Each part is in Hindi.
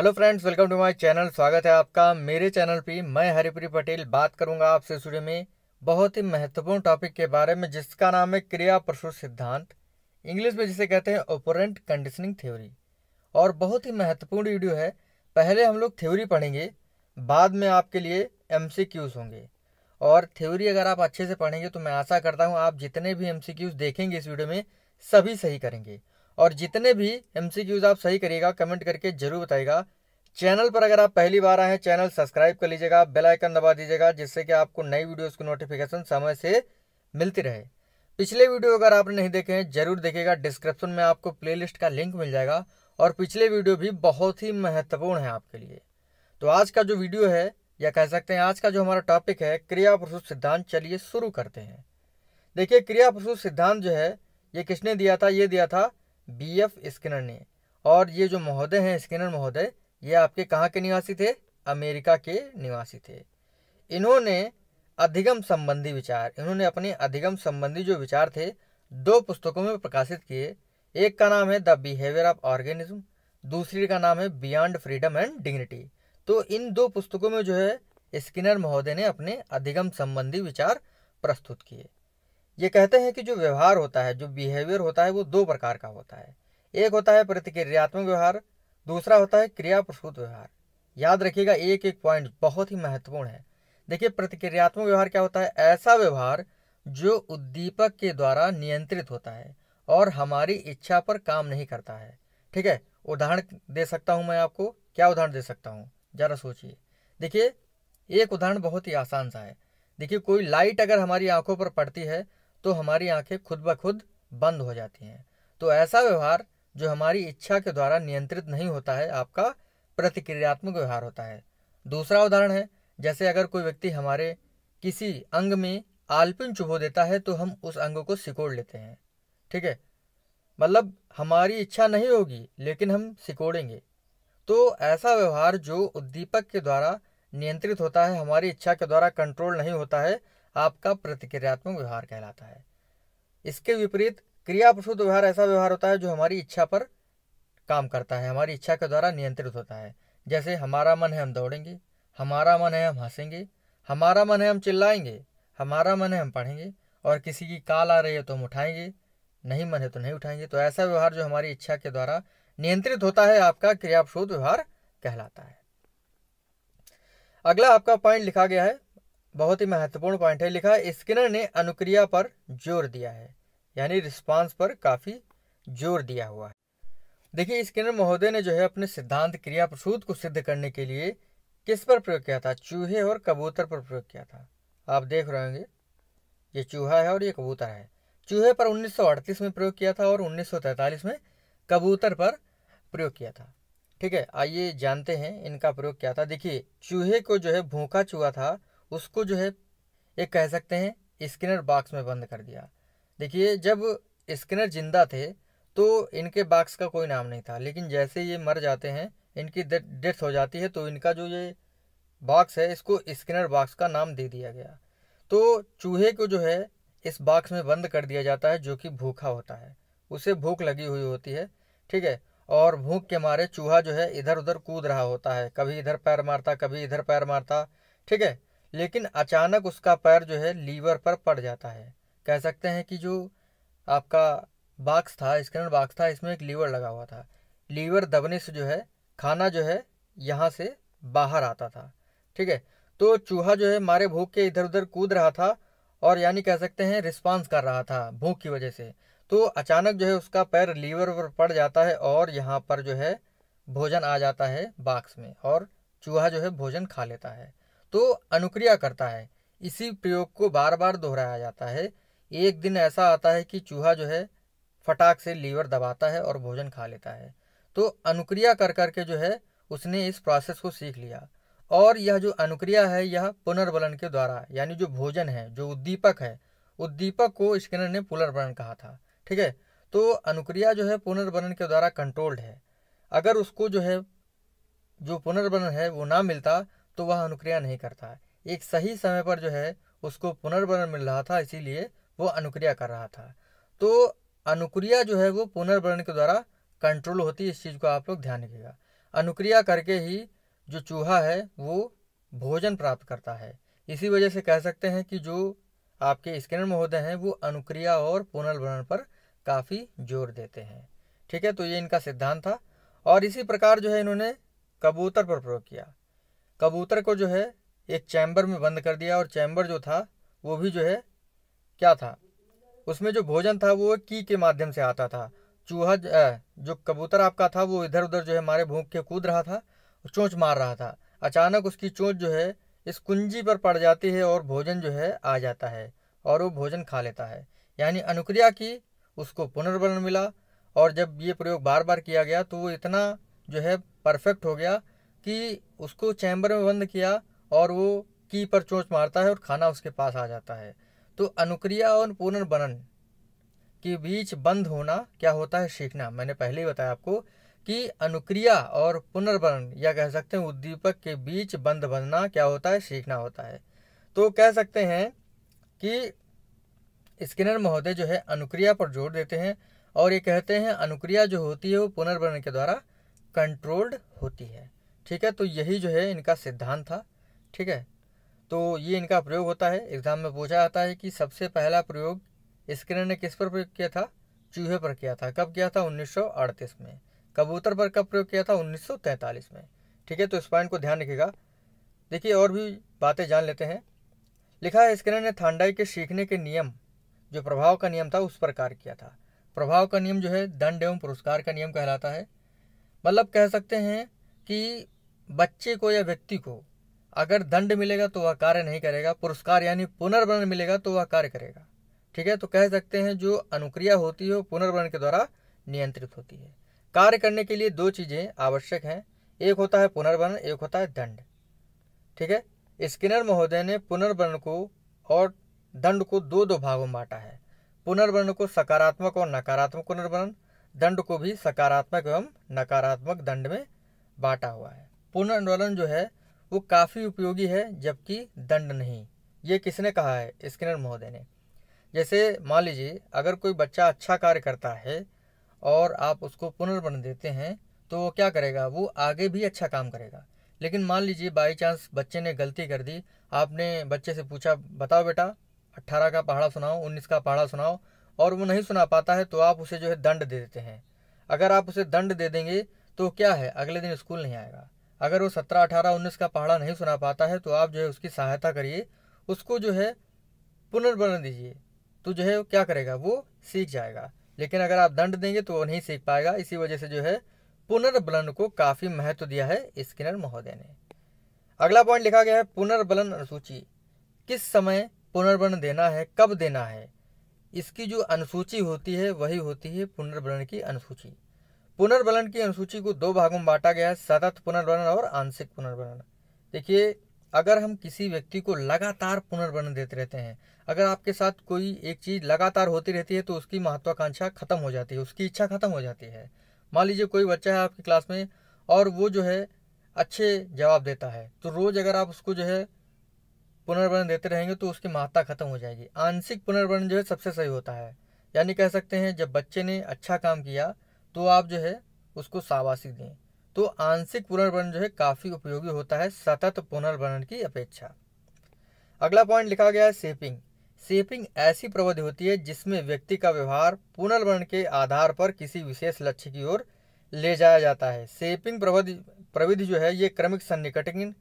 hello friends welcome to my channel स्वागत है आपका मेरे चैनल पे मैं हरिप्री पटेल बात करूंगा आपसे वीडियो में बहुत ही महत्वपूर्ण टॉपिक के बारे में जिसका नाम है क्रिया प्रसूत सिद्धांत इंग्लिश में जिसे कहते हैं ओपोरेंट कंडीशनिंग थ्योरी और बहुत ही महत्वपूर्ण वीडियो है पहले हम लोग थ्योरी पढ़ेंगे बाद में आपके लिए एम होंगे और थ्योरी अगर आप अच्छे से पढ़ेंगे तो मैं आशा करता हूँ आप जितने भी एम देखेंगे इस वीडियो में सभी सही करेंगे और जितने भी एम आप सही करिएगा कमेंट करके ज़रूर बताइएगा चैनल पर अगर आप पहली बार आए हैं चैनल सब्सक्राइब कर लीजिएगा बेल आइकन दबा दीजिएगा जिससे कि आपको नई वीडियोस की नोटिफिकेशन समय से मिलती रहे पिछले वीडियो अगर आपने नहीं देखे हैं जरूर देखिएगा डिस्क्रिप्शन में आपको प्लेलिस्ट का लिंक मिल जाएगा और पिछले वीडियो भी बहुत ही महत्वपूर्ण है आपके लिए तो आज का जो वीडियो है या कह सकते हैं आज का जो हमारा टॉपिक है क्रिया प्रसूत सिद्धांत चलिए शुरू करते हैं देखिए क्रिया प्रसूत सिद्धांत जो है ये किसने दिया था ये दिया था बी एफ स्किनर ने और ये जो महोदय हैं स्किनर महोदय ये आपके कहाँ के निवासी थे अमेरिका के निवासी थे इन्होंने अधिगम संबंधी विचार इन्होंने अपने अधिगम संबंधी जो विचार थे दो पुस्तकों में प्रकाशित किए एक का नाम है द बिहेवियर ऑफ ऑर्गेनिज्म दूसरी का नाम है बियॉन्ड फ्रीडम एंड डिग्निटी तो इन दो पुस्तकों में जो है स्किनर महोदय ने अपने अधिगम संबंधी विचार प्रस्तुत किए ये कहते हैं कि जो व्यवहार होता है जो बिहेवियर होता है वो दो प्रकार का होता है एक होता है प्रतिक्रियात्मक व्यवहार दूसरा होता है क्रिया प्रसूत व्यवहार याद रखिएगा एक एक पॉइंट बहुत ही महत्वपूर्ण है देखिए प्रतिक्रियात्मक व्यवहार क्या होता है ऐसा व्यवहार जो उद्दीपक के द्वारा नियंत्रित होता है और हमारी इच्छा पर काम नहीं करता है ठीक है उदाहरण दे सकता हूँ मैं आपको क्या उदाहरण दे सकता हूँ ज़रा सोचिए देखिए एक उदाहरण बहुत ही आसान सा है देखिए कोई लाइट अगर हमारी आंखों पर पड़ती है तो हमारी आंखें खुद ब खुद बंद हो जाती हैं तो ऐसा व्यवहार जो हमारी इच्छा के द्वारा नियंत्रित नहीं होता है आपका प्रतिक्रियात्मक व्यवहार होता है दूसरा उदाहरण है जैसे अगर कोई व्यक्ति हमारे किसी अंग में आलपिन चुभो देता है तो हम उस अंग को सिकोड़ लेते हैं ठीक है मतलब हमारी इच्छा नहीं होगी लेकिन हम सिकोड़ेंगे तो ऐसा व्यवहार जो उद्दीपक के द्वारा नियंत्रित होता है हमारी इच्छा के द्वारा कंट्रोल नहीं होता है आपका प्रतिक्रियात्मक व्यवहार कहलाता है इसके विपरीत क्रिया प्रसूत व्यवहार ऐसा व्यवहार होता है जो हमारी इच्छा पर काम करता है हमारी इच्छा के द्वारा नियंत्रित होता है जैसे हमारा मन है हम दौड़ेंगे हमारा मन है हम हंसेंगे हमारा मन है हम चिल्लाएंगे हमारा मन है हम पढ़ेंगे और किसी की काल आ रही है तो हम उठाएंगे नहीं मन है तो नहीं उठाएंगे तो ऐसा व्यवहार जो हमारी इच्छा के द्वारा नियंत्रित होता है आपका क्रियाप्रसूत व्यवहार कहलाता है अगला आपका पॉइंट लिखा गया है बहुत ही महत्वपूर्ण पॉइंट है लिखा स्किनर ने अनुक्रिया पर जोर दिया है यानी रिस्पांस पर काफ़ी जोर दिया हुआ है देखिए स्किनर महोदय ने जो है अपने सिद्धांत क्रिया प्रसूद को सिद्ध करने के लिए किस पर प्रयोग किया था चूहे और कबूतर पर प्रयोग किया था आप देख रहे होंगे ये चूहा है और ये कबूतर है चूहे पर 1938 में प्रयोग किया था और 1943 में कबूतर पर प्रयोग किया था ठीक है आइए जानते हैं इनका प्रयोग क्या था देखिए चूहे को जो है भूखा चूहा था उसको जो है एक कह सकते हैं स्किनर बाक्स में बंद कर दिया देखिए जब स्किनर जिंदा थे तो इनके बाक्स का कोई नाम नहीं था लेकिन जैसे ये मर जाते हैं इनकी डेथ हो जाती है तो इनका जो ये बॉक्स है इसको स्किनर बॉक्स का नाम दे दिया गया तो चूहे को जो है इस बॉक्स में बंद कर दिया जाता है जो कि भूखा होता है उसे भूख लगी हुई होती है ठीक है और भूख के मारे चूहा जो है इधर उधर कूद रहा होता है कभी इधर पैर मारता कभी इधर पैर मारता ठीक है लेकिन अचानक उसका पैर जो है लीवर पर पड़ जाता है कह सकते हैं कि जो आपका बाक्स था स्क्रीन बाक्स था इसमें एक लीवर लगा हुआ था लीवर दबने से जो है खाना जो है यहाँ से बाहर आता था ठीक है तो चूहा जो है मारे भूख के इधर उधर कूद रहा था और यानी कह सकते हैं रिस्पांस कर रहा था भूख की वजह से तो अचानक जो है उसका पैर लीवर पर पड़ जाता है और यहाँ पर जो है भोजन आ जाता है बाक्स में और चूहा जो है भोजन खा लेता है तो अनुक्रिया करता है इसी प्रयोग को बार बार दोहराया जाता है एक दिन ऐसा आता है कि चूहा जो है फटाक से लीवर दबाता है और भोजन खा लेता है तो अनुक्रिया कर करके जो है उसने इस प्रोसेस को सीख लिया और यह जो अनुक्रिया है यह पुनर्बलन के द्वारा यानी जो भोजन है जो उद्दीपक है उद्दीपक को स्किनर ने पुनर्बलन कहा था ठीक है तो अनुक्रिया जो है पुनर्बलन के द्वारा कंट्रोल्ड है अगर उसको जो है जो पुनर्बलन है वो ना मिलता तो वह अनुक्रिया नहीं करता है एक सही समय पर जो है उसको पुनर्वरण मिल रहा था इसीलिए वो अनुक्रिया कर रहा था तो अनुक्रिया जो है वो पुनर्वरण के द्वारा कंट्रोल होती है इस चीज़ को आप लोग ध्यान रखिएगा अनुक्रिया करके ही जो चूहा है वो भोजन प्राप्त करता है इसी वजह से कह सकते हैं कि जो आपके स्कैनर महोदय हैं वो अनुक्रिया और पुनर्वरण पर काफ़ी जोर देते हैं ठीक है तो ये इनका सिद्धांत था और इसी प्रकार जो है इन्होंने कबूतर पर प्रयोग किया कबूतर को जो है एक चैम्बर में बंद कर दिया और चैम्बर जो था वो भी जो है क्या था उसमें जो भोजन था वो की के माध्यम से आता था चूहा जो कबूतर आपका था वो इधर उधर जो है मारे भूख के कूद रहा था चोंच मार रहा था अचानक उसकी चोंच जो है इस कुंजी पर पड़ जाती है और भोजन जो है आ जाता है और वो भोजन खा लेता है यानी अनुक्रिया की उसको पुनर्वलन मिला और जब ये प्रयोग बार बार किया गया तो वो इतना जो है परफेक्ट हो गया कि उसको चैम्बर में बंद किया और वो की पर चोंच मारता है और खाना उसके पास आ जाता है तो अनुक्रिया और पुनर्बनन के बीच बंद होना क्या होता है सीखना मैंने पहले ही बताया आपको कि अनुक्रिया और पुनर्बनन या कह सकते हैं उद्दीपक के बीच बंद बनना क्या होता है सीखना होता है तो कह सकते हैं कि स्किनर महोदय जो है अनुक्रिया पर जोर देते हैं और ये कहते हैं अनुक्रिया जो होती है वो पुनर्बनन के द्वारा कंट्रोल्ड होती है ठीक है तो यही जो है इनका सिद्धांत था ठीक है तो ये इनका प्रयोग होता है एग्ज़ाम में पूछा जाता है कि सबसे पहला प्रयोग स्क्रीन ने किस पर प्रयोग किया था चूहे पर किया था कब किया था उन्नीस में कबूतर पर कब प्रयोग किया था उन्नीस में ठीक है तो इस पॉइंट को ध्यान रखिएगा देखिए और भी बातें जान लेते हैं लिखा है स्क्रीन ने थांडाई के सीखने के नियम जो प्रभाव का नियम था उस पर कार्य किया था प्रभाव का नियम जो है दंड एवं पुरस्कार का नियम कहलाता है मतलब कह सकते हैं कि बच्चे को या व्यक्ति को अगर दंड मिलेगा तो वह कार्य नहीं करेगा पुरस्कार यानी पुनर्वरण मिलेगा तो वह कार्य करेगा ठीक है तो कह सकते हैं जो अनुक्रिया होती है वो पुनर्वरण के द्वारा नियंत्रित होती है कार्य करने के लिए दो चीज़ें आवश्यक हैं एक होता है पुनर्वरण एक होता है दंड ठीक है स्किनर महोदय ने पुनर्वरण को और दंड को दो दो भागों में बांटा है पुनर्वरण को सकारात्मक और नकारात्मक पुनर्वरण दंड को भी सकारात्मक एवं नकारात्मक दंड में बांटा हुआ है पूर्ण जो है वो काफ़ी उपयोगी है जबकि दंड नहीं ये किसने कहा है स्किनर महोदय ने जैसे मान लीजिए अगर कोई बच्चा अच्छा कार्य करता है और आप उसको पुनर्वन देते हैं तो वो क्या करेगा वो आगे भी अच्छा काम करेगा लेकिन मान लीजिए बाई चांस बच्चे ने गलती कर दी आपने बच्चे से पूछा बताओ बेटा अट्ठारह का पहाड़ा सुनाओ उन्नीस का पहाड़ा सुनाओ और वो नहीं सुना पाता है तो आप उसे जो है दंड दे देते हैं अगर आप उसे दंड दे देंगे तो क्या है अगले दिन स्कूल नहीं आएगा अगर वो सत्रह अठारह उन्नीस का पहाड़ा नहीं सुना पाता है तो आप जो है उसकी सहायता करिए उसको जो है पुनर्वरण दीजिए तो जो है क्या करेगा वो सीख जाएगा लेकिन अगर आप दंड देंगे तो वो नहीं सीख पाएगा इसी वजह से जो है पुनर्बलन को काफ़ी महत्व दिया है स्किनर महोदय ने अगला पॉइंट लिखा गया है पुनर्बलन अनुसूची किस समय पुनर्बलन देना है कब देना है इसकी जो अनुसूची होती है वही होती है पुनर्बलन की अनुसूची पुनर्बलन की अनुसूची को दो भागों में बांटा गया है सतत पुनर्बलन और आंशिक पुनर्बलन देखिए अगर हम किसी व्यक्ति को लगातार पुनर्बलन देते रहते हैं अगर आपके साथ कोई एक चीज़ लगातार होती रहती है तो उसकी महत्वाकांक्षा खत्म हो जाती है उसकी इच्छा खत्म हो जाती है मान लीजिए कोई बच्चा है आपकी क्लास में और वो जो है अच्छे जवाब देता है तो रोज़ अगर आप उसको जो है पुनर्बलन देते रहेंगे तो उसकी महत्ता खत्म हो जाएगी आंशिक पुनर्बलन जो है सबसे सही होता है यानी कह सकते हैं जब बच्चे ने अच्छा काम किया तो आप जो है उसको शाबाशी दें तो आंशिक पुनर्वरण जो है काफ़ी उपयोगी होता है सतत पुनर्वरण की अपेक्षा अगला पॉइंट लिखा गया है सेपिंग सेपिंग ऐसी प्रवृत्ति होती है जिसमें व्यक्ति का व्यवहार पुनर्वरण के आधार पर किसी विशेष लक्ष्य की ओर ले जाया जाता है सेपिंग प्रवधि प्रविधि जो है ये क्रमिक सन्निकटन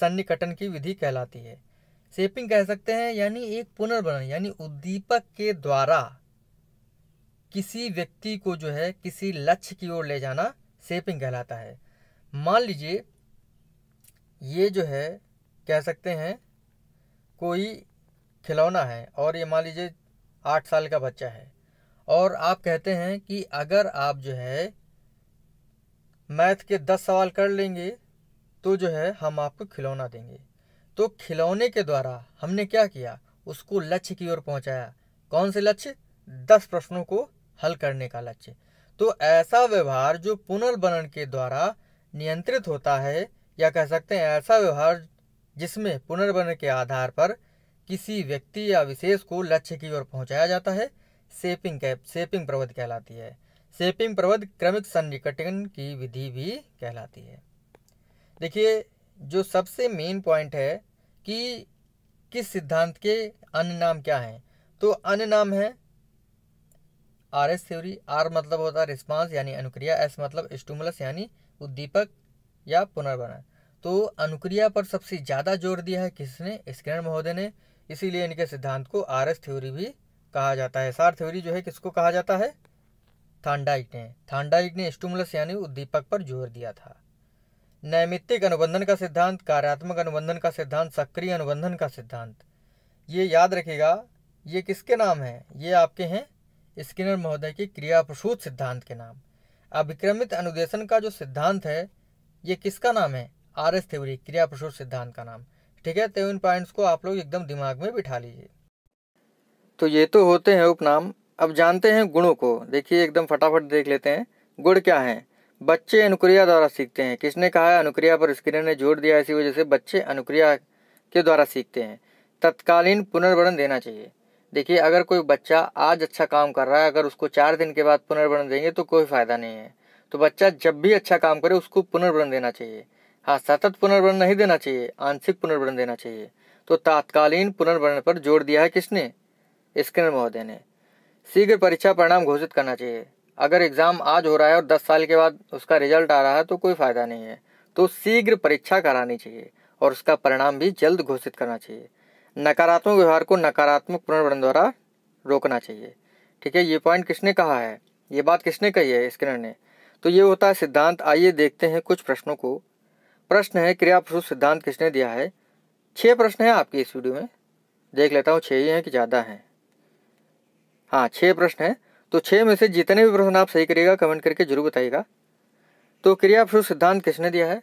सन्निकटन की विधि कहलाती है सेपिंग कह सकते हैं यानी एक पुनर्वरण यानी उद्दीपक के द्वारा किसी व्यक्ति को जो है किसी लक्ष्य की ओर ले जाना सेपिंग कहलाता है मान लीजिए ये जो है कह सकते हैं कोई खिलौना है और ये मान लीजिए आठ साल का बच्चा है और आप कहते हैं कि अगर आप जो है मैथ के दस सवाल कर लेंगे तो जो है हम आपको खिलौना देंगे तो खिलौने के द्वारा हमने क्या किया उसको लक्ष्य की ओर पहुंचाया कौन से लक्ष्य दस प्रश्नों को हल करने का लक्ष्य तो ऐसा व्यवहार जो पुनर्बनन के द्वारा नियंत्रित होता है या कह सकते हैं ऐसा व्यवहार जिसमें पुनर्बनन के आधार पर किसी व्यक्ति या विशेष को लक्ष्य की ओर पहुंचाया जाता है सेपिंग कैप सेपिंग प्रवध कहलाती है सेपिंग प्रवध क्रमिक सन्निकटन की विधि भी कहलाती है देखिए जो सबसे मेन पॉइंट है कि किस सिद्धांत के अन्य नाम क्या हैं तो अन्य नाम है आर एस थ्योरी आर मतलब होता है रिस्पांस यानी अनुक्रिया एस मतलब स्टूमुलस यानी उद्दीपक या पुनर्वनन तो अनुक्रिया पर सबसे ज़्यादा जोर दिया है किसने स्किरण महोदय ने इसीलिए इनके सिद्धांत को आर एस थ्योरी भी कहा जाता है सार थ्योरी जो है किसको कहा जाता है थांडाइट ने थांडाइट ने स्टूमुलस यानी उद्दीपक पर जोर दिया था नैमित्तिक अनुबंधन का सिद्धांत कार्यात्मक अनुबंधन का सिद्धांत सक्रिय अनुबंधन का सिद्धांत ये याद रखेगा ये किसके नाम हैं ये आपके हैं स्किनर महोदय की क्रियाप्रसूत सिद्धांत के नाम अभिक्रमित अनुदेशन का जो सिद्धांत है ये किसका नाम है आर एस थ्योरी क्रियाप्रसूत सिद्धांत का नाम ठीक है तो इन पॉइंट्स को आप लोग एकदम दिमाग में बिठा लीजिए तो ये तो होते हैं उपनाम अब जानते हैं गुणों को देखिए एकदम फटाफट देख लेते हैं गुण क्या है बच्चे अनुक्रिया द्वारा सीखते हैं किसने कहा है अनुक्रिया पर स्क्रीन ने जोर दिया इसी वजह से बच्चे अनुक्रिया के द्वारा सीखते हैं तत्कालीन पुनर्वरण देना चाहिए देखिए अगर कोई बच्चा आज अच्छा काम कर रहा है अगर उसको चार दिन के बाद पुनर्वरण देंगे तो कोई फायदा नहीं है तो बच्चा जब भी अच्छा काम करे उसको पुनर्वरण देना चाहिए हाँ सतत पुनर्वरण नहीं देना चाहिए आंशिक पुनर्वरण देना चाहिए तो तात्कालीन पुनर्वरण पर जोर दिया है किसने स्किनर महोदय ने शीघ्र परीक्षा परिणाम घोषित करना चाहिए अगर एग्जाम आज हो रहा है और दस साल के बाद उसका रिजल्ट आ रहा है तो कोई फायदा नहीं है तो शीघ्र परीक्षा करानी चाहिए और उसका परिणाम भी जल्द घोषित करना चाहिए नकारात्मक व्यवहार को नकारात्मक पुनर्वरण द्वारा रोकना चाहिए ठीक है ये पॉइंट किसने कहा है ये बात किसने कही है स्किनर ने तो ये होता है सिद्धांत आइए देखते हैं कुछ प्रश्नों को प्रश्न है क्रिया पुरुष सिद्धांत किसने दिया है छः प्रश्न हैं आपके इस वीडियो में देख लेता हूँ छह ही हैं कि ज़्यादा हैं हाँ छः प्रश्न हैं तो छः में से जितने भी प्रश्न आप सही करिएगा कमेंट करके जरूर बताइएगा तो क्रिया पुरुष सिद्धांत किसने दिया है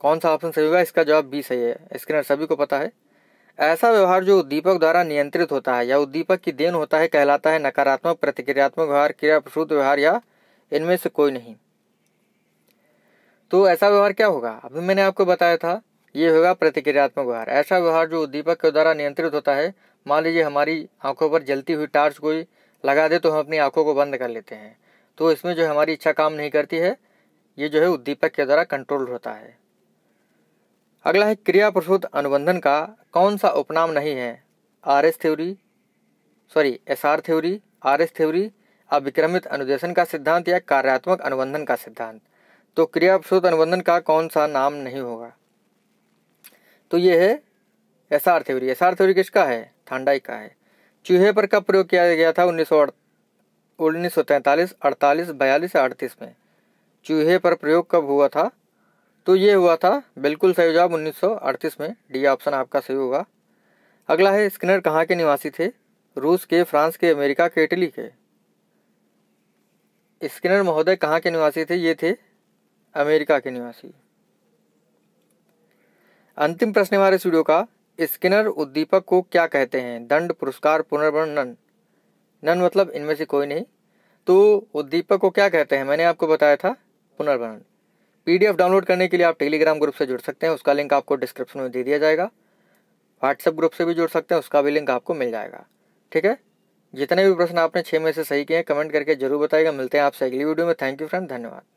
कौन सा ऑप्शन सही होगा इसका जवाब बी सही है स्क्रीनर सभी को पता है ऐसा व्यवहार जो उद्दीपक द्वारा नियंत्रित होता है या उद्दीपक की देन होता है कहलाता है नकारात्मक प्रतिक्रियात्मक व्यवहार क्रिया प्रसूत व्यवहार या इनमें से कोई नहीं तो ऐसा व्यवहार क्या होगा अभी मैंने आपको बताया था ये होगा प्रतिक्रियात्मक व्यवहार ऐसा व्यवहार जो उद्दीपक के द्वारा नियंत्रित होता है मान लीजिए हमारी आंखों पर जलती हुई टार्च कोई लगा दे तो हम अपनी आंखों को बंद कर लेते हैं तो इसमें जो हमारी इच्छा काम नहीं करती है ये जो है उद्दीपक के द्वारा कंट्रोल होता है अगला है क्रिया प्रसूत अनुबंधन का कौन सा उपनाम नहीं है R S theory sorry S R theory R S theory अविक्रमित अनुदेशन का सिद्धांत या कार्यात्मक अनुबंधन का सिद्धांत तो क्रिया प्रसूत अनुबंधन का कौन सा नाम नहीं होगा तो ये है S R theory S R theory किसका है थांडाई का है चूहे पर कब प्रयोग किया गया था उन्नीस सौ उन्नीस सौ तैंतालीस अड़तालीस बयालीस अड़तीस में चूहे पर प्रयोग कब हुआ था तो ये हुआ था बिल्कुल सही जवाब 1938 में डी ऑप्शन आपका सही होगा अगला है स्किनर कहाँ के निवासी थे रूस के फ्रांस के अमेरिका के इटली के स्किनर महोदय कहाँ के निवासी थे ये थे अमेरिका के निवासी अंतिम प्रश्न हमारे स्टूडियो का स्किनर उद्दीपक को क्या कहते हैं दंड पुरस्कार पुनर्वर्णन नन मतलब इनमें से कोई नहीं तो उद्दीपक को क्या कहते हैं मैंने आपको बताया था पुनर्वर्णन पीडीएफ डाउनलोड करने के लिए आप टेलीग्राम ग्रुप से जुड़ सकते हैं उसका लिंक आपको डिस्क्रिप्शन में दे दिया जाएगा व्हाट्सएप ग्रुप से भी जुड़ सकते हैं उसका भी लिंक आपको मिल जाएगा ठीक है जितने भी प्रश्न आपने छः में से सही किए हैं कमेंट करके जरूर बताएगा मिलते हैं आपसे अगली वीडियो में थैंक यू फ्रेंड धन्यवाद